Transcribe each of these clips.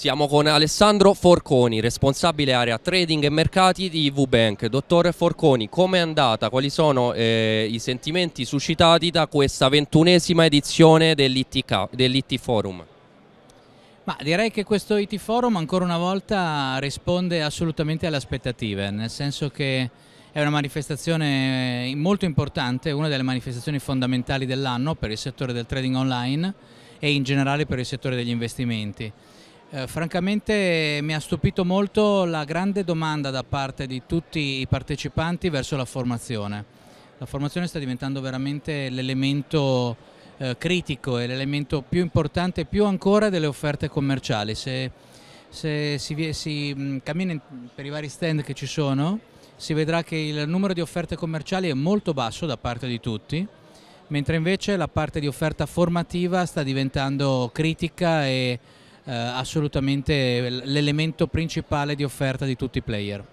Siamo con Alessandro Forconi, responsabile area trading e mercati di VBank. Dottore Forconi, come è andata? Quali sono eh, i sentimenti suscitati da questa ventunesima edizione dell'IT dell Forum? Ma direi che questo IT Forum ancora una volta risponde assolutamente alle aspettative, nel senso che è una manifestazione eh, molto importante, una delle manifestazioni fondamentali dell'anno per il settore del trading online e in generale per il settore degli investimenti. Eh, francamente mi ha stupito molto la grande domanda da parte di tutti i partecipanti verso la formazione. La formazione sta diventando veramente l'elemento eh, critico e l'elemento più importante, più ancora delle offerte commerciali. Se, se si, si mm, cammina per i vari stand che ci sono, si vedrà che il numero di offerte commerciali è molto basso da parte di tutti, mentre invece la parte di offerta formativa sta diventando critica e eh, assolutamente l'elemento principale di offerta di tutti i player.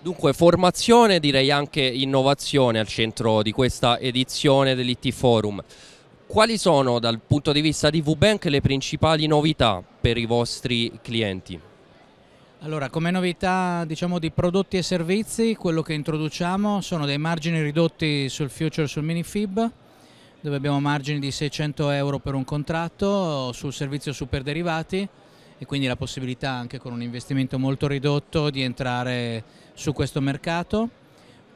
Dunque formazione direi anche innovazione al centro di questa edizione dell'IT Forum. Quali sono dal punto di vista di VBank le principali novità per i vostri clienti? Allora, come novità diciamo, di prodotti e servizi, quello che introduciamo sono dei margini ridotti sul future sul mini minifib, dove abbiamo margini di 600 euro per un contratto sul servizio super derivati e quindi la possibilità anche con un investimento molto ridotto di entrare su questo mercato.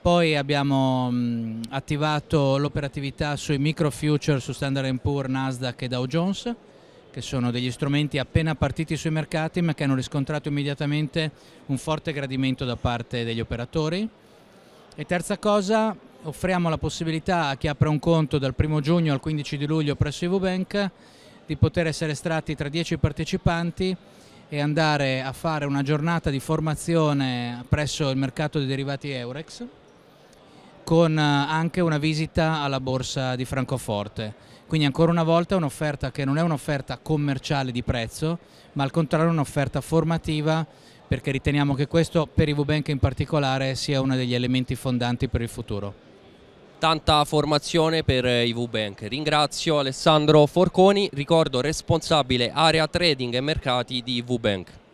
Poi abbiamo mh, mm, attivato l'operatività sui micro future su Standard Poor's, Nasdaq e Dow Jones, che sono degli strumenti appena partiti sui mercati ma che hanno riscontrato immediatamente un forte gradimento da parte degli operatori. E terza cosa, offriamo la possibilità a chi apre un conto dal 1 giugno al 15 di luglio presso IvoBank di poter essere estratti tra 10 partecipanti e andare a fare una giornata di formazione presso il mercato dei derivati Eurex con eh, anche una visita alla borsa di Francoforte. Quindi ancora una volta un'offerta che non è un'offerta commerciale di prezzo, ma al contrario un'offerta formativa perché riteniamo che questo per IVBank in particolare sia uno degli elementi fondanti per il futuro tanta formazione per eh, i V-Bank. Ringrazio Alessandro Forconi, ricordo responsabile area trading e mercati di V-Bank.